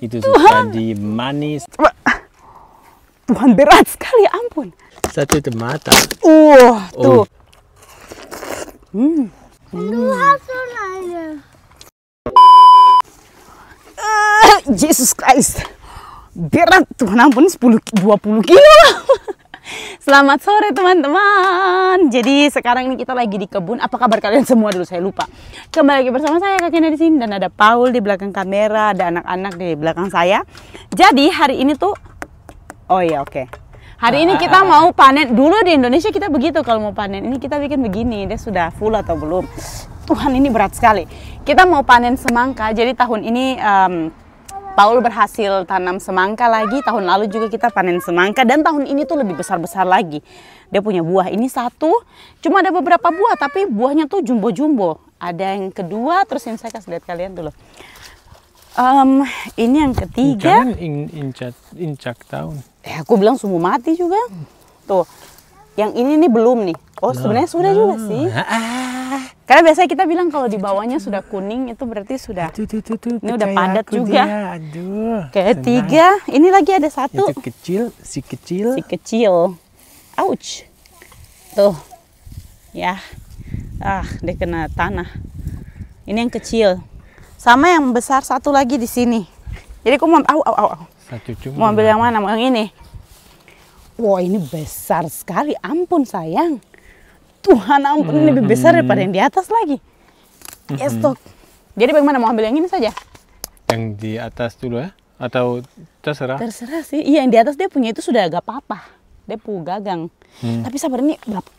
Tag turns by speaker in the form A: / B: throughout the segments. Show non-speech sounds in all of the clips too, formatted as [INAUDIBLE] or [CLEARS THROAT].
A: itu suka di manis. Tuhan berat sekali, ya ampun. Satu itu mata. Uh, oh. tuh. Hmm. Hmm. Jesus Christ. Berat, Tuhan ampun 10 20 kilo. Selamat sore teman-teman. Jadi sekarang ini kita lagi di kebun. Apa kabar kalian semua dulu? Saya lupa. Kembali lagi bersama saya Kakena di sini dan ada Paul di belakang kamera, ada anak-anak di belakang saya. Jadi hari ini tuh Oh iya, oke. Okay.
B: Hari ini kita ah, ah, ah. mau
A: panen. Dulu di Indonesia kita begitu kalau mau panen. Ini kita bikin begini, dia sudah full atau belum. Tuhan ini berat sekali. Kita mau panen semangka. Jadi tahun ini um, Paul berhasil tanam semangka lagi. Tahun lalu juga kita panen semangka dan tahun ini tuh lebih besar-besar lagi. Dia punya buah ini satu, cuma ada beberapa buah tapi buahnya tuh jumbo-jumbo. Ada yang kedua, terus yang saya kasih lihat kalian dulu. Um, ini yang ketiga. Jangan in, injak, Eh, aku bilang sumbu mati juga. Tuh, yang ini nih belum nih. Oh, sebenarnya sudah juga sih. Ah, ah. Karena biasanya kita bilang kalau di bawahnya sudah kuning itu berarti sudah tuh, tuh, tuh, tuh, ini udah padat juga. Dia. Aduh. Ketiga, senang. ini lagi ada satu. Itu kecil, si kecil. Si kecil. Ouch. Tuh. Ya. Ah, dia kena tanah. Ini yang kecil. Sama yang besar satu lagi di sini. Jadi aku mau au au au. Satu cuma. Mau ambil yang mana? Mau yang ini. Wow ini besar sekali, ampun sayang. Tuhan ampun ini lebih besar hmm. daripada yang di atas lagi. Yes ya, mm Jadi bagaimana mau ambil yang ini saja? Yang di atas dulu ya? Atau terserah? Terserah sih. Iya yang di atas dia punya itu sudah agak papa. Dia pu gagang. Hmm. Tapi sabar ini berapa?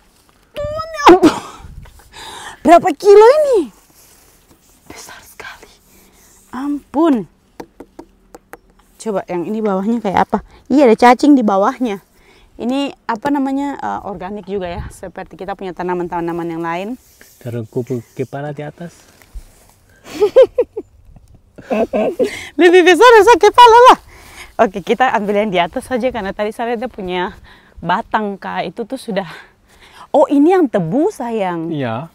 A: Tuhan ya ampun. Berapa kilo ini? Besar sekali. Ampun. Coba yang ini bawahnya kayak apa? Iya ada cacing di bawahnya. Ini apa namanya uh, organik juga ya, seperti kita punya tanaman-tanaman yang lain. Taruh kupu kepala di atas. [LAUGHS] Lebih besar rasa kepala lah. Oke, kita ambil yang di atas saja karena tadi saya dia punya batang kak itu tuh sudah. Oh ini yang tebu sayang. Iya.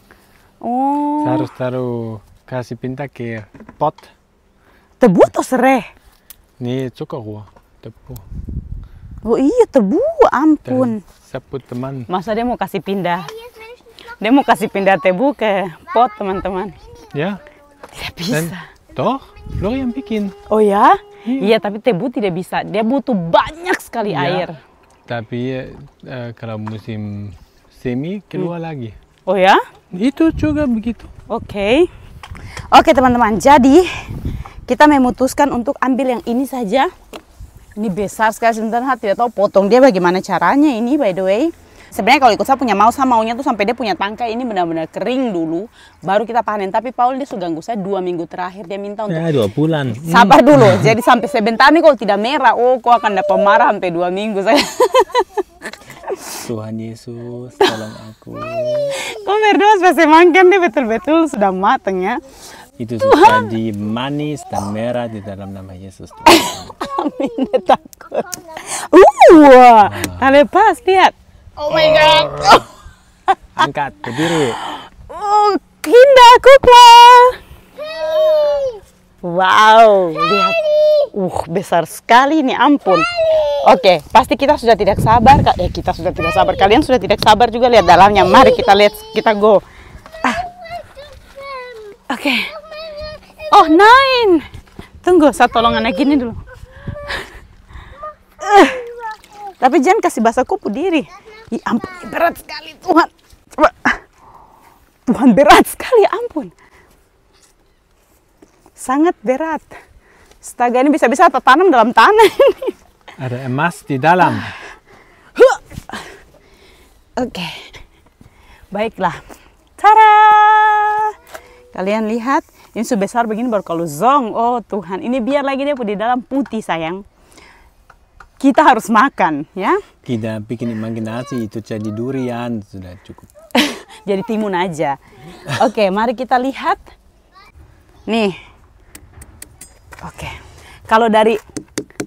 A: Oh. harus taruh kasih pinta ke pot. Tebu atau serai? Ini cukup gua tebu. Oh iya tebu, ampun. Sapu teman. Masa dia mau kasih pindah? Oh, iya, dia mau kasih pindah tebu ke pot teman-teman. Ya. Tidak bisa. Dan, toh, lo yang bikin. Oh ya? Iya, iya tapi tebu tidak bisa. Dia butuh banyak sekali ya, air. Tapi uh, kalau musim semi keluar hmm. lagi. Oh ya? Itu juga begitu. Oke. Okay. Oke okay, teman-teman, jadi kita memutuskan untuk ambil yang ini saja ini besar sekali sebentar sebenarnya tidak tahu potong dia bagaimana caranya ini by the way sebenarnya kalau ikut saya punya mau sama maunya tuh sampai dia punya tangkai ini benar-benar kering dulu baru kita panen tapi Paul dia sudah ganggu saya dua minggu terakhir dia minta untuk ya, dua bulan sabar hmm. dulu [LAUGHS] jadi sampai sebentar nih kalau tidak merah oh kau akan dapat marah sampai dua minggu saya [LAUGHS] Tuhan Yesus tolong aku kau berdoa supaya makan dia betul-betul sudah matang ya
B: itu sudah
A: manis dan merah di dalam nama Yesus Tuhan. [LAUGHS] Amin, takut. Uh, nah. lepas lihat. Oh my God. Angkat berdiri. Oh, Kinda kukla. Wow, lihat. Uh, besar sekali nih, ampun. Oke, okay, pasti kita sudah tidak sabar, Kak. Eh, kita sudah tidak sabar. Kalian sudah tidak sabar juga lihat dalamnya. Mari kita lihat, kita go. Ah. Oke. Okay. Oh, nine. Tunggu, saya tolong anak ini dulu. [LAUGHS] tapi jangan kasih bahasa kupu diri. Ya ampun, berat sekali Tuhan. Coba. Tuhan berat sekali, ya ampun. Sangat berat. Setaga ini bisa-bisa tertanam dalam tanah ini. Ada emas di dalam. [LAUGHS] Oke. Okay. Baiklah. Tada! Kalian lihat ini sebesar begini baru kalau zong. Oh Tuhan, ini biar lagi dia di dalam putih sayang. Kita harus makan ya. Kita bikin imajinasi itu jadi durian sudah cukup. [LAUGHS] jadi timun aja. Oke, mari kita lihat. Nih. Oke. Kalau dari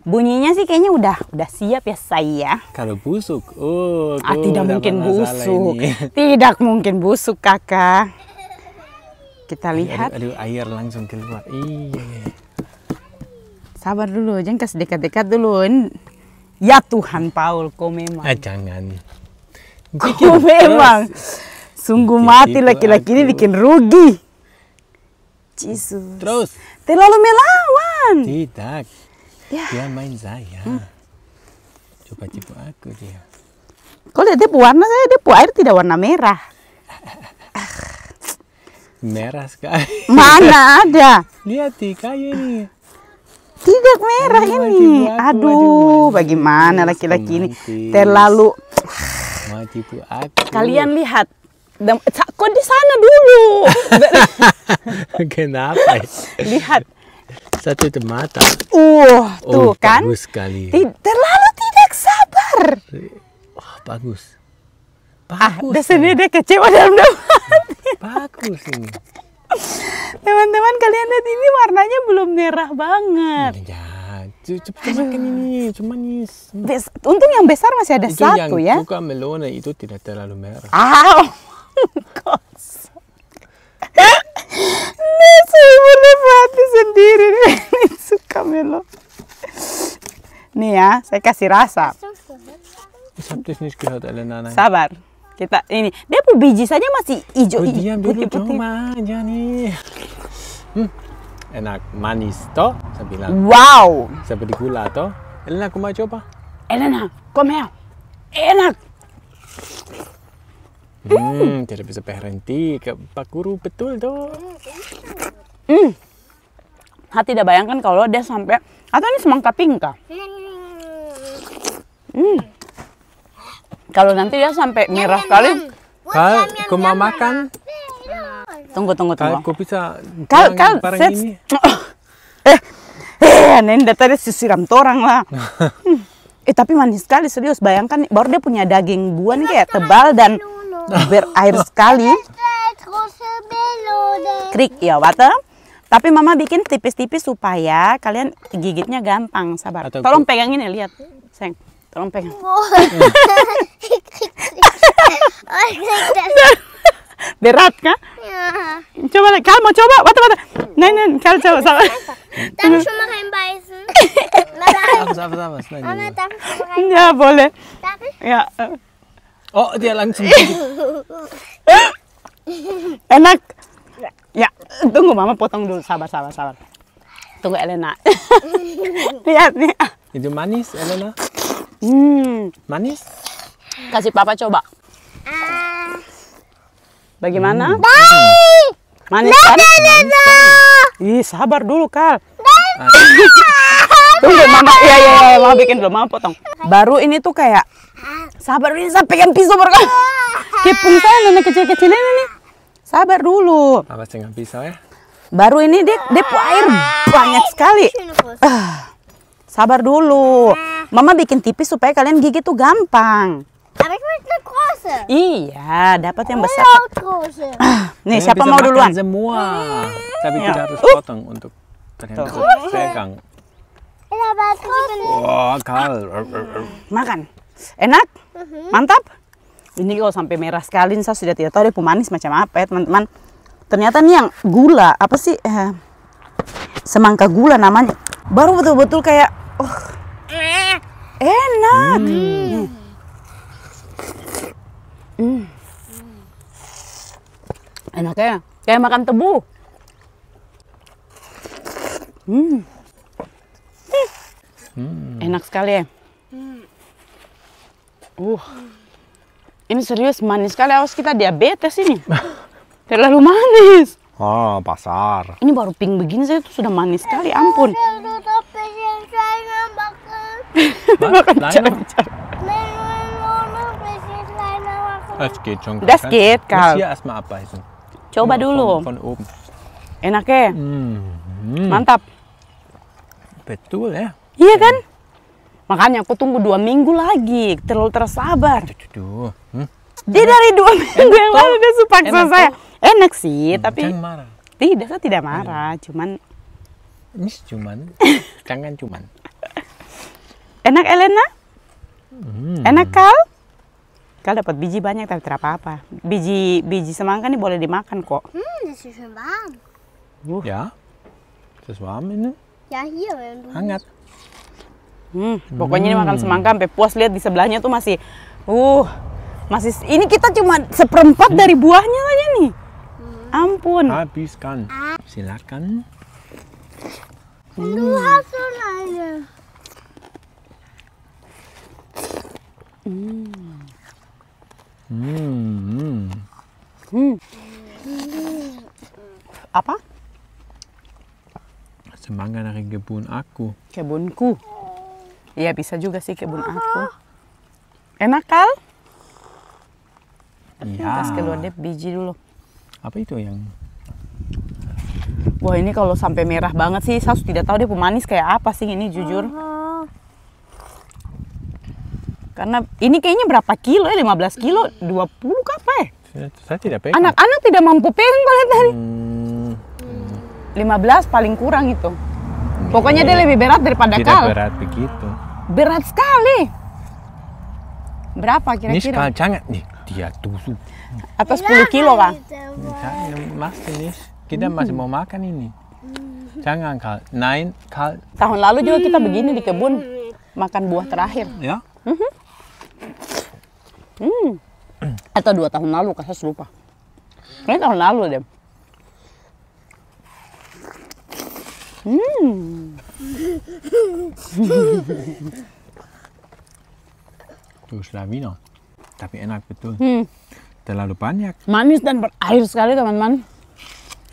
A: bunyinya sih kayaknya udah udah siap ya saya. Kalau busuk, oh, ah, tidak mungkin busuk, ini. [LAUGHS] tidak mungkin busuk kakak. Kita lihat. Aduh, aduh air langsung keluar. Iya. Sabar dulu, jangan kasih dekat-dekat dulu. Ya Tuhan Paul, kau memang. Ah, jangan. Kau memang. Terus. Sungguh mati gitu, laki-laki ini bikin rugi. Yesus. Terus. Terlalu melawan. Tidak. Ya. Dia main saya. Hmm. Coba cipu aku dia. lihat dia warna saya, dia air tidak warna merah. [LAUGHS] Merah sekali. [LAUGHS] Mana ada? Lihat di kayu ini. Tidak merah Aduh, ini. Aku, Aduh, bagaimana laki-laki ini terlalu aku. Kalian lihat Kok di sana dulu? [LAUGHS] Kenapa? Lihat. Satu itu mata. Uh, oh, tuh kan. Bagus sekali. terlalu tidak sabar. oh, bagus. Bagus. Ah, sendiri dia kecewa dalam-dalam hati. Bagus ini. Teman-teman kalian lihat ini warnanya belum merah banget. Ya, cepet makan ini, cuma nih. Untung yang besar masih ada itu satu yang ya. Juga melona itu tidak terlalu merah. Aw, Ini saya hati sendiri [LAUGHS] ini suka melon. Nih ya, saya kasih rasa. Sabar. Kita ini, dia pun biji saja masih hijau Oh dia putih, putih. cuma aja nih. Hmm, enak manis toh, saya bilang. Wow. Seperti gula toh. Elena, aku mau coba. Elena, come here Enak. Hmm, tidak bisa berhenti. ke Pak Guru betul toh. Hmm. Hati tidak bayangkan kalau dia sampai atau ini semangka pingka. Hmm. hmm. Kalau nanti dia sampai merah kali. Kalau mama makan. Tunggu tunggu tunggu. Kalau bisa. Kalau kal set. [LAUGHS] Eh, eh, nenda tadi sisiram torang lah. [LAUGHS] eh tapi manis sekali serius. Bayangkan baru dia punya daging buah nih kayak tebal dan berair [LAUGHS] sekali. Krik ya, wate? Tapi mama bikin tipis-tipis supaya kalian gigitnya gampang, sabar. Tolong pegangin ya, lihat. Seng. Tolong pegang. Oh. [LAUGHS] Berat kan? Ya. Coba lagi. kamu coba? Wata wata. Nen, nen, kamu coba sama. Tapi cuma kain mal reinbeißen? sama sama. Ya boleh. Ya. Mama, Oh, dia langsung. [LAUGHS] Enak. Ya, tunggu mama potong dulu. Sabar, sabar, sabar. Tunggu Elena. [LAUGHS] Lihat nih. Itu manis, Elena. Hmm, manis. Kasih papa coba. Ah. Bagaimana? Hmm. Baik. Manis kan? kan? Ih, sabar dulu, Kal. Tunggu, Mama. Iya, iya, iya. Mama bikin dulu. Mama potong. Baru ini tuh kayak... Sabar ini sampai pegang pisau baru Kipung kan? saya nenek kecil-kecil ini nih. Sabar dulu. Apa pegang pisau ya? Baru ini dia, dia air banyak sekali. Ah. sabar dulu. Mama bikin tipis supaya kalian gigi tuh gampang. Iya, dapat yang besar. [CLEARS THROAT]
B: Nih, siapa mau duluan?
A: Semua. Hmm. Tapi kita ya. harus potong untuk ternyata pegang. Wah, kal. Makan. Enak? Mhm. Mantap? Ini kalau sampai merah sekali, saya sudah tidak tahu dia pemanis macam apa ya, teman-teman. Ternyata nih yang gula, apa sih? Eh, semangka gula namanya. Baru betul-betul kayak, oh, Enak. Hmm. Hmm. Enaknya kayak makan tebu. Hmm. Hmm. Enak sekali ya. Uh. Ini serius manis sekali harus kita diabetes ini. [LAUGHS] Terlalu manis. Ah, pasar. Ini baru pink begini saya tuh sudah manis sekali, ampun. Machen Chat. Das geht schon. Das Kannst geht, Karl. hier erstmal abbeißen. Coba dulu. Von, von oben. Enaknya. Mm. Mantap. Betul ya. Iya kan? Makanya aku tunggu dua minggu lagi. Terlalu tersabar. Hmm? Dia dari dua minggu yang lalu udah supaksa saya. Enak sih, hmm, tapi... Jangan marah. Tidak, saya tidak marah. Cuman... Ini cuman. [LAUGHS] Jangan cuman. Enak Elena? Hmm. Enak Kal? Kal dapat biji banyak tapi tidak apa-apa. Biji biji semangka ini boleh dimakan kok. Hmm, das ist warm. Uh. Ya. das warm ini. Ya iya, hangat. Hmm, pokoknya hmm. ini makan hmm. semangka sampai puas lihat di sebelahnya tuh masih uh masih ini kita cuma seperempat hmm. dari buahnya aja nih. Hmm. Ampun. Habiskan. Ah. Silakan. Hmm. Aduh, hasil aja. Hmm. Apa? Semangka dari kebun aku. Kebunku. Iya bisa juga sih kebun aku. Enak kal? Iya. keluar deh biji dulu. Apa itu yang? Wah ini kalau sampai merah banget sih, saya tidak tahu dia pemanis kayak apa sih ini jujur. Ah. Karena ini kayaknya berapa kilo ya? 15 kilo, 20 apa ya? Saya tidak pegang. Anak-anak tidak mampu pegang boleh tadi. Hmm. 15 hmm. paling kurang itu. Hmm. Pokoknya dia lebih berat daripada tidak kal. berat begitu. Berat sekali. Berapa kira-kira? Ini sekali nih, dia tusuk. Atau 10 kilo kan? Masih nih, kita masih mau makan ini. Hmm. Jangan kal, naik kal. Tahun lalu juga kita hmm. begini di kebun makan buah terakhir. Ya. Mm -hmm. Hmm. Atau dua tahun lalu, saya lupa. Ini tahun lalu deh. Hmm. Tuh Slavino. [LAUGHS] Tapi enak betul. Hmm. Terlalu banyak. Manis dan berair sekali teman-teman.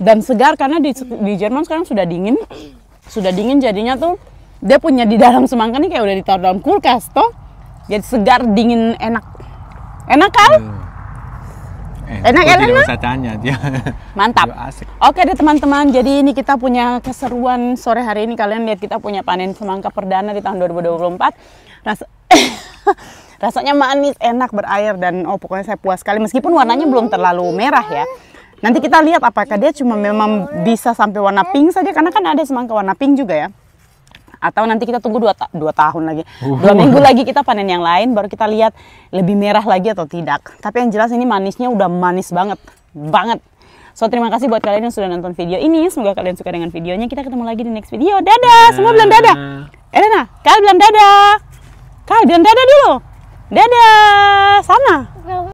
A: Dan segar karena di, di Jerman sekarang sudah dingin. Sudah dingin jadinya tuh dia punya di dalam semangka nih kayak udah ditaruh dalam kulkas toh. Jadi segar, dingin, enak. Enak kan? Iya. Eh, Enak enak. Ya, tidak usah tanya dia. Mantap. asik. Oke deh teman-teman, jadi ini kita punya keseruan sore hari ini. Kalian lihat kita punya panen semangka perdana di tahun 2024. Rasa [LAUGHS] rasanya manis, enak, berair dan oh pokoknya saya puas sekali meskipun warnanya belum terlalu merah ya. Nanti kita lihat apakah dia cuma memang bisa sampai warna pink saja karena kan ada semangka warna pink juga ya atau nanti kita tunggu dua, ta dua tahun lagi uhuh. dua minggu lagi kita panen yang lain baru kita lihat lebih merah lagi atau tidak tapi yang jelas ini manisnya udah manis banget banget so terima kasih buat kalian yang sudah nonton video ini semoga kalian suka dengan videonya kita ketemu lagi di next video dadah semua bilang dadah Elena kalian bilang dadah kalian bilang dadah dulu dadah sana